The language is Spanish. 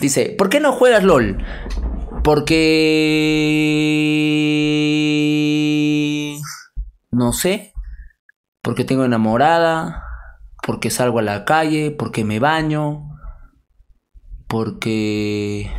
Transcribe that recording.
Dice, ¿por qué no juegas LOL? Porque... No sé. Porque tengo enamorada. Porque salgo a la calle. Porque me baño. Porque...